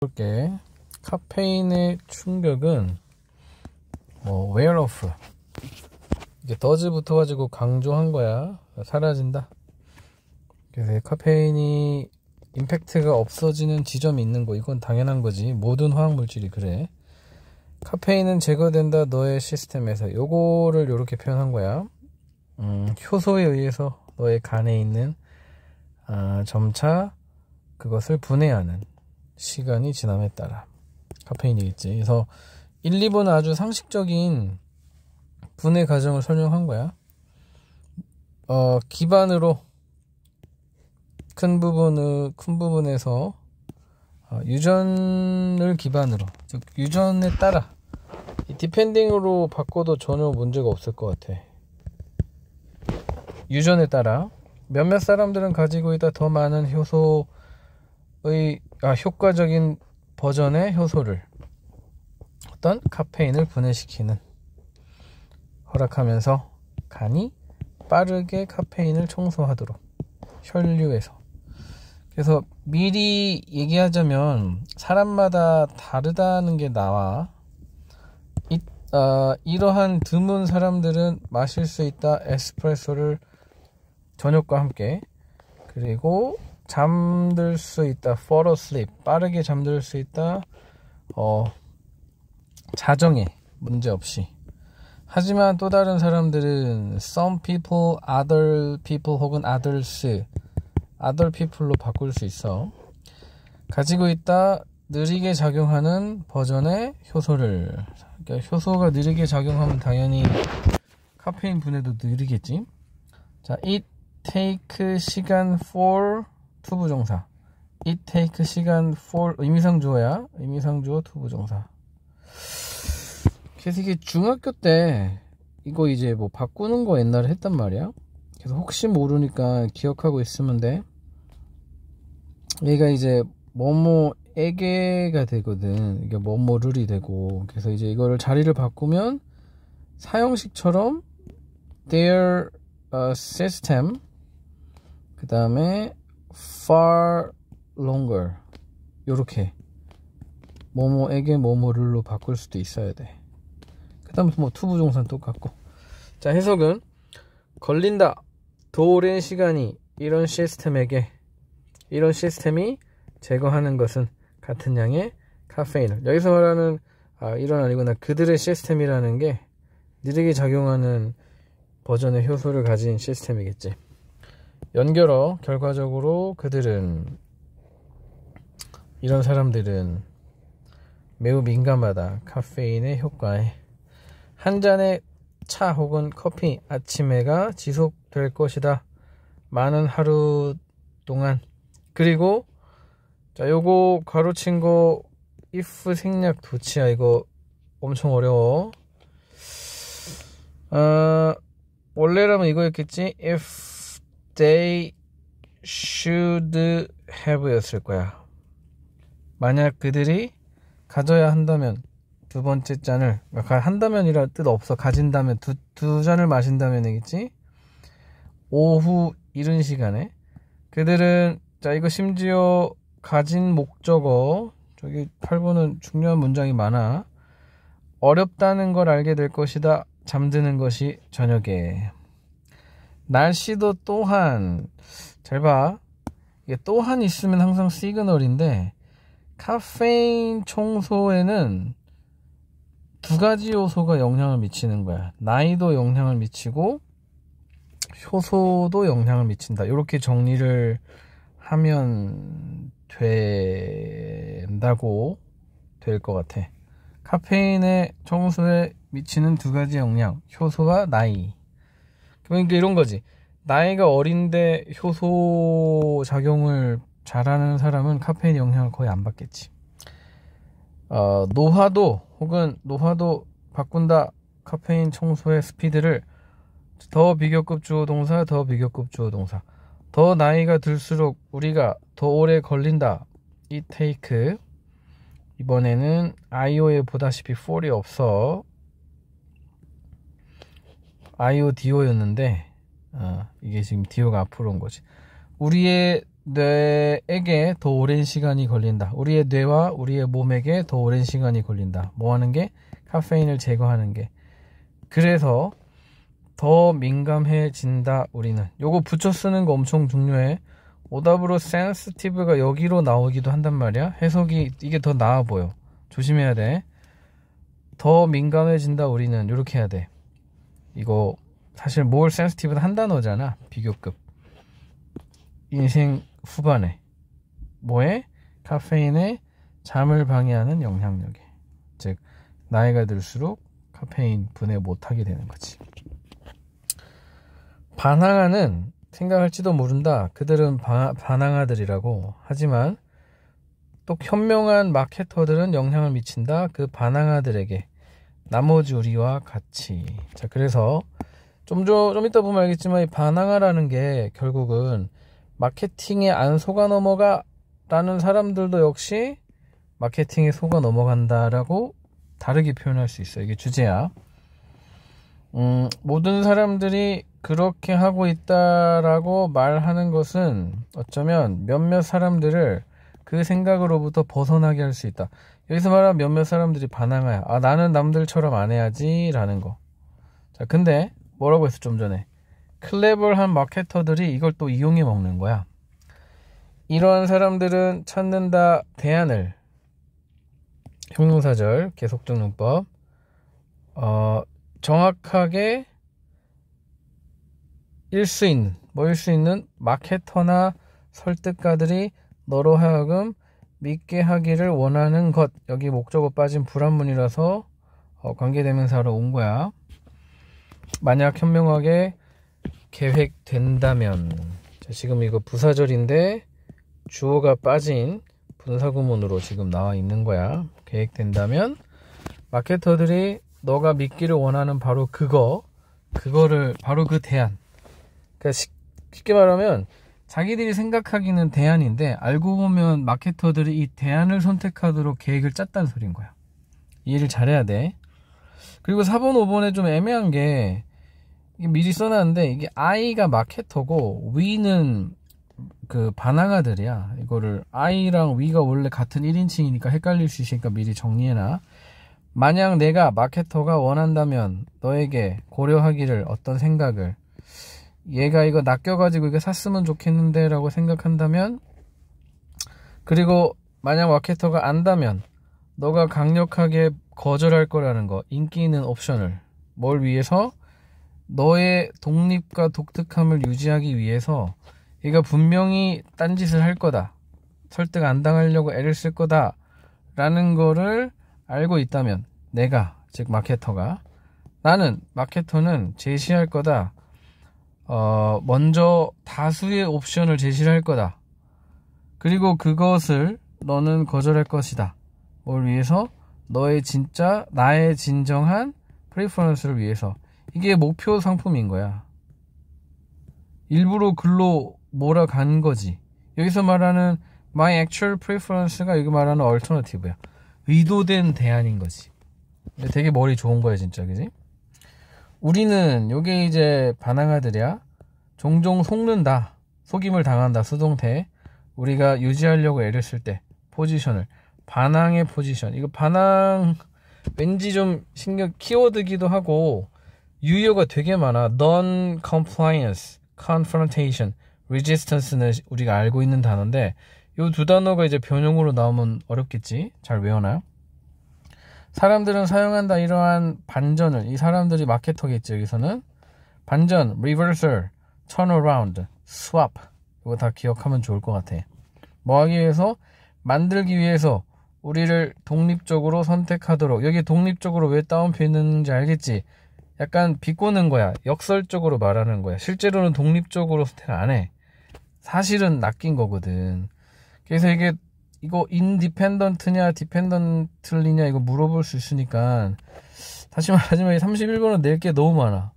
볼게 카페인의 충격은 어, 웨어러프 이게 더즈 붙어가지고 강조한 거야 사라진다 그래서 카페인이 임팩트가 없어지는 지점이 있는 거 이건 당연한 거지 모든 화학물질이 그래 카페인은 제거된다 너의 시스템에서 요거를 이렇게 표현한 거야 음, 효소에 의해서 너의 간에 있는 아, 점차 그것을 분해하는 시간이 지남에 따라 카페인이겠지. 그래서 1, 2번은 아주 상식적인 분해 과정을 설명한 거야. 어, 기반으로 큰 부분을 큰 부분에서 어, 유전을 기반으로 즉 유전에 따라 디펜딩으로 바꿔도 전혀 문제가 없을 것 같아. 유전에 따라 몇몇 사람들은 가지고 있다 더 많은 효소의 아, 효과적인 버전의 효소를 어떤 카페인을 분해시키는 허락하면서 간이 빠르게 카페인을 청소하도록 혈류에서 그래서 미리 얘기하자면 사람마다 다르다는 게 나와 이, 아, 이러한 드문 사람들은 마실 수 있다 에스프레소를 저녁과 함께 그리고 잠들 수 있다 fall asleep 빠르게 잠들 수 있다 어 자정에 문제없이 하지만 또 다른 사람들은 some people, other people 혹은 others, other people로 바꿀 수 있어. 가지고 있다 느리게 작용하는 버전의 효소를 그러니까 효소가 느리게 작용하면 당연히 카페인 분해도 느리겠지. 자, it take 시간 for 투부정사 It take 시간 for 의미상조야의미상조 투부정사 그래서 이게 중학교 때 이거 이제 뭐 바꾸는 거 옛날에 했단 말이야 그래서 혹시 모르니까 기억하고 있으면 돼 얘가 이제 뭐 뭐에게가 되거든 이게 뭐뭐를이 되고 그래서 이제 이거를 자리를 바꾸면 사형식처럼 their uh, system 그 다음에 far longer 요렇게 뭐뭐에게 뭐뭐를로 바꿀 수도 있어야 돼. 그 다음부터 뭐 투부종산 똑같고 자 해석은 걸린다 도 오랜 시간이 이런 시스템에게 이런 시스템이 제거하는 것은 같은 양의 카페인을 여기서 말하는 아, 이런 아니구나 그들의 시스템이라는 게 느리게 작용하는 버전의 효소를 가진 시스템이겠지 연결어 결과적으로 그들은 이런 사람들은 매우 민감하다 카페인의 효과에 한 잔의 차 혹은 커피 아침에가 지속될 것이다 많은 하루 동안 그리고 자 요거 가로친 거 if 생략 도치야 이거 엄청 어려워 어, 원래라면 이거였겠지 if They should have였을 거야. 만약 그들이 가져야 한다면 두 번째 잔을 그러니까 한다면이라 뜻 없어 가진다면 두, 두 잔을 마신다면이겠지. 오후 이른 시간에 그들은 자 이거 심지어 가진 목적어 저기 8번은 중요한 문장이 많아 어렵다는 걸 알게 될 것이다 잠드는 것이 저녁에 날씨도 또한 잘 봐. 이게 또한 있으면 항상 시그널인데 카페인 청소에는 두 가지 요소가 영향을 미치는 거야. 나이도 영향을 미치고 효소도 영향을 미친다. 이렇게 정리를 하면 된다고 될 것 같아. 카페인의 청소에 미치는 두 가지 영향, 효소와 나이. 그러니까 이런 거지. 나이가 어린데 효소 작용을 잘하는 사람은 카페인 영향을 거의 안 받겠지. 어, 노화도 혹은 노화도 바꾼다 카페인 청소의 스피드를 더 비교급 주어 동사, 더 비교급 주어 동사. 더 나이가 들수록 우리가 더 오래 걸린다. 이 테이크. 이번에는 아이오에 보다시피 4이 없어. 아이오 디오였는데 어, 이게 지금 디오가 앞으로 온 거지. 우리의 뇌에게 더 오랜 시간이 걸린다. 우리의 뇌와 우리의 몸에게 더 오랜 시간이 걸린다. 뭐 하는 게? 카페인을 제거하는 게. 그래서 더 민감해진다, 우리는. 요거 붙여 쓰는 거 엄청 중요해. 오답으로 센스티브가 여기로 나오기도 한단 말이야. 해석이 이게 더 나아 보여. 조심해야 돼. 더 민감해진다, 우리는. 이렇게 해야 돼. 이거 사실 뭘 센스티브는 한 단어잖아 비교급 인생 후반에 뭐에? 카페인에 잠을 방해하는 영향력에 즉 나이가 들수록 카페인 분해 못하게 되는 거지 반항하는 생각할지도 모른다 그들은 바, 반항아들이라고 하지만 또 현명한 마케터들은 영향을 미친다 그 반항아들에게 나머지 우리와 같이 자 그래서 좀좀좀 이따 보면 알겠지만 이 반항아라는 게 결국은 마케팅에 안 속아 넘어가 라는 사람들도 역시 마케팅에 속아 넘어간다라고 다르게 표현할 수 있어요. 이게 주제야. 음, 모든 사람들이 그렇게 하고 있다라고 말하는 것은 어쩌면 몇몇 사람들을 그 생각으로부터 벗어나게 할 수 있다. 여기서 말한 몇몇 사람들이 반항하여 아 나는 남들처럼 안 해야지라는 거. 자 근데 뭐라고 했어 좀 전에 클레벌한 마케터들이 이걸 또 이용해 먹는 거야. 이러한 사람들은 찾는다 대안을 형용사절 계속적용법 어, 정확하게 일 수 있는 뭐일 수 있는 마케터나 설득가들이 너로 하여금 믿게 하기를 원하는 것 여기 목적어 빠진 불안문이라서 어, 관계대명사로 온 거야. 만약 현명하게 계획된다면 자, 지금 이거 부사절인데 주어가 빠진 분사구문으로 지금 나와 있는 거야. 계획된다면 마케터들이 너가 믿기를 원하는 바로 그거 그거를 바로 그 대안 그러니까 쉽게 말하면 자기들이 생각하기는 대안인데 알고 보면 마케터들이 이 대안을 선택하도록 계획을 짰다는 소린 거야. 이해를 잘해야 돼. 그리고 4번, 5번에 좀 애매한 게 미리 써놨는데 이게 I가 마케터고 위는그 바나가들이야. 이거를 I랑 위가 원래 같은 1인칭이니까 헷갈릴 수 있으니까 미리 정리해놔. 만약 내가 마케터가 원한다면 너에게 고려하기를 어떤 생각을 얘가 이거 낚여가지고 이거 샀으면 좋겠는데 라고 생각한다면 그리고 만약 마케터가 안다면 너가 강력하게 거절할 거라는 거 인기 있는 옵션을 뭘 위해서 너의 독립과 독특함을 유지하기 위해서 얘가 분명히 딴짓을 할 거다 설득 안 당하려고 애를 쓸 거다 라는 거를 알고 있다면 내가 즉 마케터가 나는 마케터는 제시할 거다 어, 먼저 다수의 옵션을 제시를 할 거다. 그리고 그것을 너는 거절할 것이다. 뭘 위해서? 너의 진짜, 나의 진정한 프리퍼런스를 위해서. 이게 목표 상품인 거야. 일부러 글로 몰아간 거지. 여기서 말하는 my actual preference가 여기 말하는 alternative야. 의도된 대안인 거지. 되게 머리 좋은 거야, 진짜. 그지? 우리는 요게 이제 바나가들이야. 종종 속는다, 속임을 당한다, 수동태. 우리가 유지하려고 애를 쓸 때 포지션을 반항의 포지션. 이거 반항 왠지 좀 신경 키워드기도 하고 유효가 되게 많아. non-compliance, confrontation, resistance는 우리가 알고 있는 단어인데 이 두 단어가 이제 변형으로 나오면 어렵겠지. 잘외워나요 사람들은 사용한다 이러한 반전을 이 사람들이 마케터겠죠 여기서는 반전, reversal, turnaround, swap 이거 다 기억하면 좋을 것 같아. 뭐 하기 위해서? 만들기 위해서 우리를 독립적으로 선택하도록 여기 독립적으로 왜 따옴표 있는지 알겠지? 약간 비꼬는 거야. 역설적으로 말하는 거야. 실제로는 독립적으로 선택 안 해. 사실은 낚인 거거든. 그래서 이게 이거 인디펜던트냐 디펜던트리냐 이거 물어볼 수 있으니까 다시 말하지만 31번은 낼 게 너무 많아.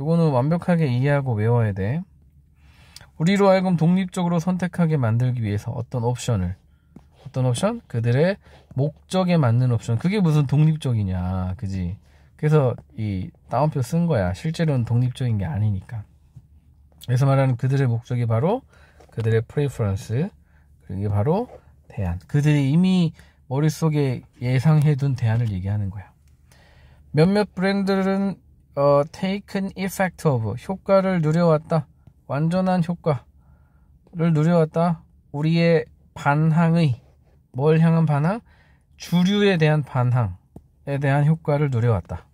요거는 완벽하게 이해하고 외워야 돼. 우리로 하여금 독립적으로 선택하게 만들기 위해서 어떤 옵션을 어떤 옵션? 그들의 목적에 맞는 옵션. 그게 무슨 독립적이냐. 그지? 그래서 이따옴표쓴 거야. 실제로는 독립적인 게 아니니까. 그래서 말하는 그들의 목적이 바로 그들의 프리퍼런스. 그게 바로 대안. 그들이 이미 머릿속에 예상해둔 대안을 얘기하는 거야. 몇몇 브랜드들은 어, taken effect of 효과를 누려왔다. 완전한 효과를 누려왔다. 우리의 반항의 뭘 향한 반항? 주류에 대한 반항에 대한 효과를 누려왔다.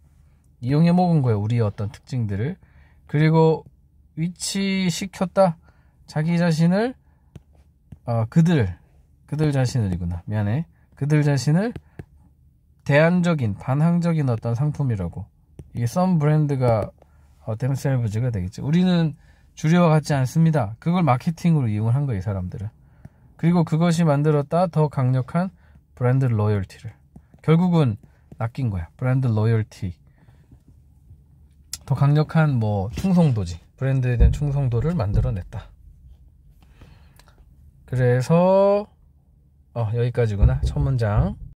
이용해 먹은 거예요. 우리의 어떤 특징들을. 그리고 위치시켰다. 자기 자신을 어, 그들 그들 자신을이구나. 미안해. 그들 자신을 대안적인 반항적인 어떤 상품이라고 이게 썸 브랜드가 어, 댐셀브즈가 되겠죠. 우리는 주류와 같지 않습니다. 그걸 마케팅으로 이용을 한 거예요, 이 사람들은. 그리고 그것이 만들었다 더 강력한 브랜드 로열티를. 결국은 낚인 거야. 브랜드 로열티. 더 강력한 뭐 충성도지. 브랜드에 대한 충성도를 만들어냈다. 그래서 어, 여기까지구나. 첫 문장.